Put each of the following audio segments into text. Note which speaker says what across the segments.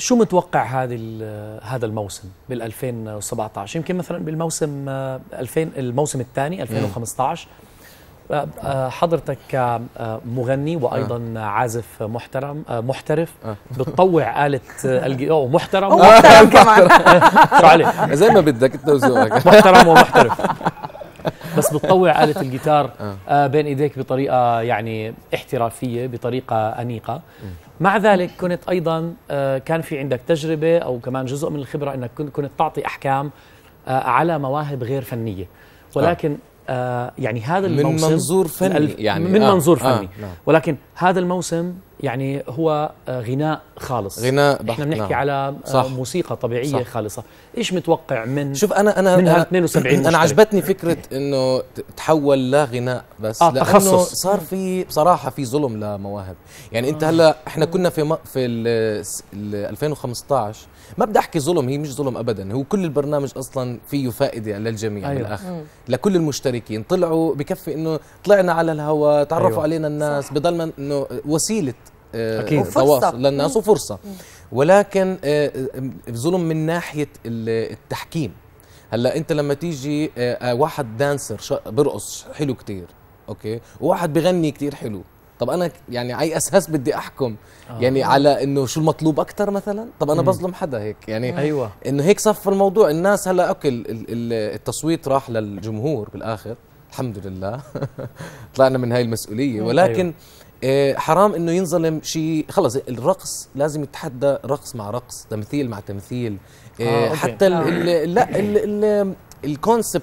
Speaker 1: شو متوقع هذه هذا الموسم بال 2017 يمكن مثلا بالموسم 2000 آه، الموسم الثاني 2015 آه، آه، حضرتك كمغني وايضا عازف محترم محترف بتطوع آلة او محترم ومحترم كمان شو عليه زي ما بدك انت محترم ومحترف بس بتطوع آلة الجيتار بين ايديك بطريقة يعني احترافية بطريقة أنيقة مع ذلك كنت ايضا آه، كان في عندك تجربه او كمان جزء من الخبره انك كنت تعطي احكام آه، على مواهب غير فنيه آه. ولكن آه يعني هذا الموسم من منظور فني يعني من آه منظور فني آه ولكن هذا الموسم يعني هو آه، غناء خالص غناء بحت احنا بنحكي نعم. على آه، صح. موسيقى طبيعيه صح. خالصه ايش متوقع من شوف انا انا من أنا 72 انا, أنا عجبتني فكره انه تحول لغناء بس آه لانه تخصص. صار في بصراحه في ظلم لمواهب يعني انت هلا احنا كنا في م... في ال 2015 ما بدي احكي ظلم هي مش ظلم ابدا هو كل البرنامج اصلا فيه فائده للجميع أيوة. بالاخر لكل المشتركين طلعوا بكفي انه طلعنا على الهواء تعرفوا أيوة. علينا الناس بضلنا انه وسيله أكيد. تواصل للناس وفرصه ولكن آه، آه، ظلم من ناحيه التحكيم هلا انت لما تيجي آه، واحد دانسر برقص حلو كتير اوكي وواحد بغني كتير حلو طب انا يعني اي اساس بدي احكم آه. يعني على انه شو المطلوب اكثر مثلا طب انا بظلم حدا هيك يعني ايوه انه هيك صف الموضوع الناس هلا اوكي التصويت راح للجمهور بالاخر الحمد لله طلعنا من هاي المسؤوليه ولكن أيوة. إيه، حرام انه ينظلم شيء خلص الرقص لازم يتحدى رقص مع رقص تمثيل مع تمثيل إيه، آه حتى ال آه. ال لا الكونسبت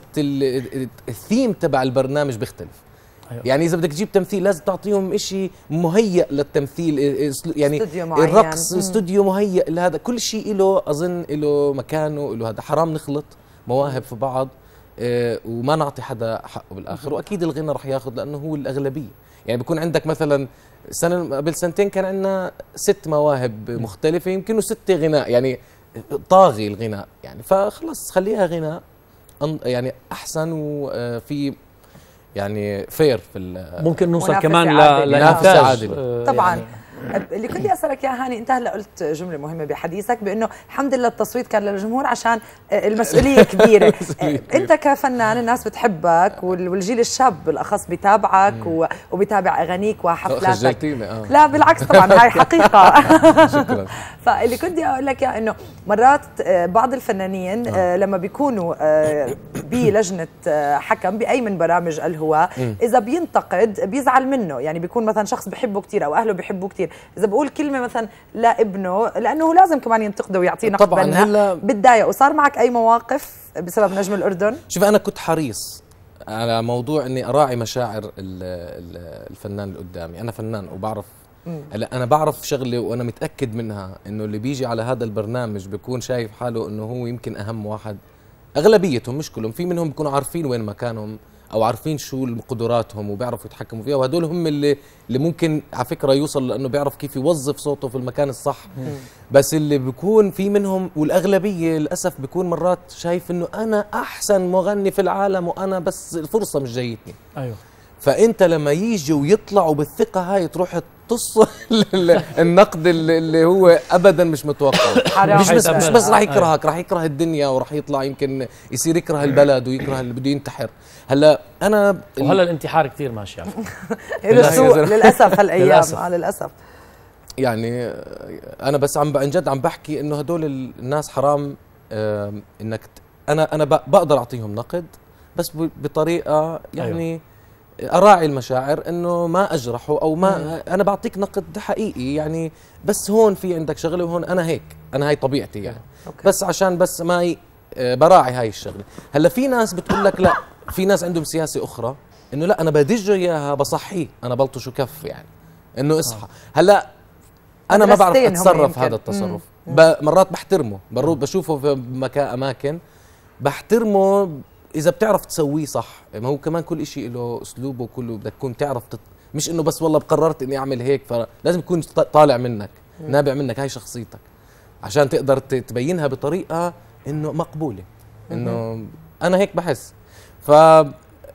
Speaker 1: الثيم تبع البرنامج بيختلف أيوة. يعني اذا بدك تجيب تمثيل لازم تعطيهم شيء مهيئ للتمثيل إيه، يعني الرقص استوديو مهيئ لهذا كل شيء له اظن له مكانه له هذا حرام نخلط مواهب في بعض وما نعطي حدا حقه بالاخر واكيد الغنى رح ياخذ لانه هو الاغلبيه يعني بيكون عندك مثلا سنه قبل سنتين كان عندنا ست مواهب مختلفه يمكنه ست غناء يعني طاغي الغناء يعني فخلص خليها غناء يعني احسن وفي آه، يعني فير في ممكن نوصل كمان لمنافسه عادله طبعا يعني اللي كنت اسالك يا هاني انت هلا قلت جمله مهمه بحديثك بانه الحمد لله التصويت كان للجمهور عشان آه، المسؤوليه آه، كبيره انت كفنان الناس بتحبك والجيل الشاب بالاخص بتابعك وبتابع اغانيك وحفلاتك آه. لا بالعكس طبعا هاي حقيقه شكرا فاللي كنت اقول لك اياه انه مرات بعض الفنانين لما بيكونوا بلجنه حكم باي من برامج الهواء اذا بينتقد بيزعل منه يعني بيكون مثلا شخص بحبه كثير او اهله بحبوه كثير كثير اذا بقول كلمه مثلا لا ابنه لانه لازم كمان ينتقده ويعطيه نقد طبعا هلا بتضايق وصار معك اي مواقف بسبب نجم الاردن شوف انا كنت حريص على موضوع اني اراعي مشاعر الفنان اللي قدامي انا فنان وبعرف هلا انا بعرف شغله وانا متاكد منها انه اللي بيجي على هذا البرنامج بيكون شايف حاله انه هو يمكن اهم واحد اغلبيتهم مش كلهم في منهم بيكونوا عارفين وين مكانهم او عارفين شو قدراتهم وبيعرفوا يتحكموا فيها وهدول هم اللي اللي ممكن على فكره يوصل لانه بيعرف كيف يوظف صوته في المكان الصح بس اللي بيكون في منهم والاغلبيه للاسف بيكون مرات شايف انه انا احسن مغني في العالم وانا بس الفرصه مش جايتني ايوه فانت لما يجي ويطلعوا بالثقه هاي تروح امتص النقد اللي هو ابدا مش متوقع مش بس, مش بس راح آه. يكرهك راح يكره الدنيا وراح يطلع يمكن يصير يكره البلد ويكره اللي بده ينتحر هلا انا وهلا الانتحار كثير ماشي له سوء للاسف هالايام اه للاسف يعني آه، انا بس عم عن جد عم بحكي انه هدول الناس حرام انك انا انا بقدر اعطيهم نقد بس بطريقه أيوه. يعني أيوه. اراعي المشاعر انه ما اجرحه او ما مم. انا بعطيك نقد حقيقي يعني بس هون في عندك شغله وهون انا هيك انا هاي طبيعتي يعني أوكي. بس عشان بس ما آه، براعي هاي الشغله هلا في ناس بتقول لك لا في ناس عندهم سياسه اخرى انه لا انا بدجه اياها بصحيه انا بلطشه كف يعني انه آه. اصحى هلا
Speaker 2: انا ما بعرف اتصرف هذا التصرف مم. مم. مرات بحترمه
Speaker 1: بشوفه في اماكن بحترمه اذا بتعرف تسويه صح يعني ما هو كمان كل شيء له اسلوبه وكله بدك تكون تعرف تت... مش انه بس والله قررت اني اعمل هيك فلازم يكون طالع منك م. نابع منك هاي شخصيتك عشان تقدر تبينها بطريقه انه مقبوله انه انا هيك بحس ف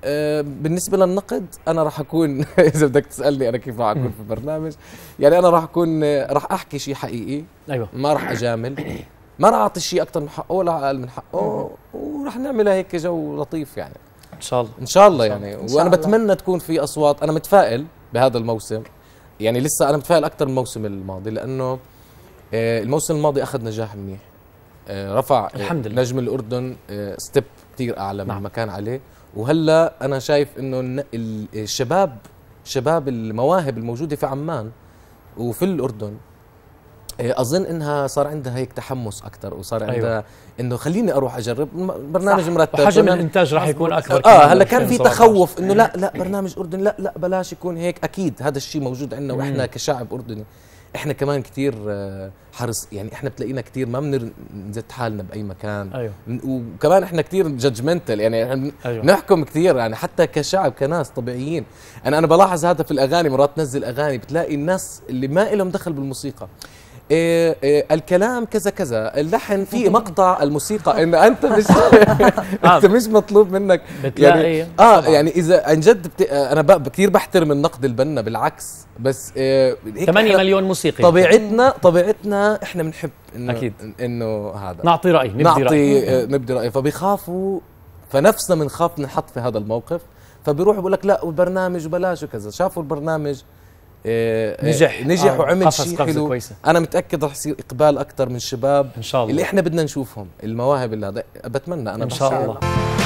Speaker 1: آه، بالنسبه للنقد انا راح اكون اذا بدك تسالني انا كيف راح اكون في البرنامج يعني انا راح اكون آه، راح احكي شيء حقيقي ايوه ما راح اجامل ما راح اعطي شيء اكثر من حقه ولا اقل من حقه وراح نعملها هيك جو لطيف يعني ان شاء الله ان شاء الله يعني شاء الله. وانا بتمنى تكون في اصوات انا متفائل بهذا الموسم يعني لسه انا متفائل اكثر من الموسم الماضي لانه آه، الموسم الماضي اخذ نجاح منيح آه، رفع آه، الحمد لله. نجم الاردن ستيب كثير اعلى نعم. مما كان عليه وهلا انا شايف انه الشباب شباب المواهب الموجوده في عمان وفي الاردن إيه، اظن انها صار عندها هيك تحمس اكثر وصار أيوة. عندها أيوة. انه خليني اروح اجرب برنامج مرتب حجم الانتاج راح يكون اكبر اه هلا كان في تخوف انه لا لا برنامج اردني لا لا بلاش يكون هيك اكيد هذا الشيء موجود عندنا واحنا كشعب اردني احنا كمان كثير آه، حرص يعني احنا بتلاقينا كثير ما بنزت حالنا باي مكان أيوه. وكمان احنا كثير جادجمنتال يعني أيوه. نحكم كثير يعني حتى كشعب كناس طبيعيين انا انا بلاحظ هذا في الاغاني مرات تنزل اغاني بتلاقي الناس اللي ما لهم دخل بالموسيقى إيه،, إيه الكلام كذا كذا اللحن في مقطع الموسيقى ان انت مش آه. انت مش مطلوب منك يعني إيه؟ اه يعني اذا عن جد انا كثير بحترم النقد البنا بالعكس بس إيه 8 مليون موسيقي طبيعتنا طبيعتنا احنا بنحب انه اكيد انه هذا نعطي راي نبدي نعطي راي نبدي راي فبيخافوا فنفسنا بنخاف نحط في هذا الموقف فبيروح بيقول لك لا والبرنامج وبلاش وكذا شافوا البرنامج آه، نجح نجح آه وعمل شيء حلو كويسة. انا متاكد رح يصير اقبال اكثر من شباب ان شاء الله اللي احنا بدنا نشوفهم المواهب اللي هذا بتمنى انا ان شاء الله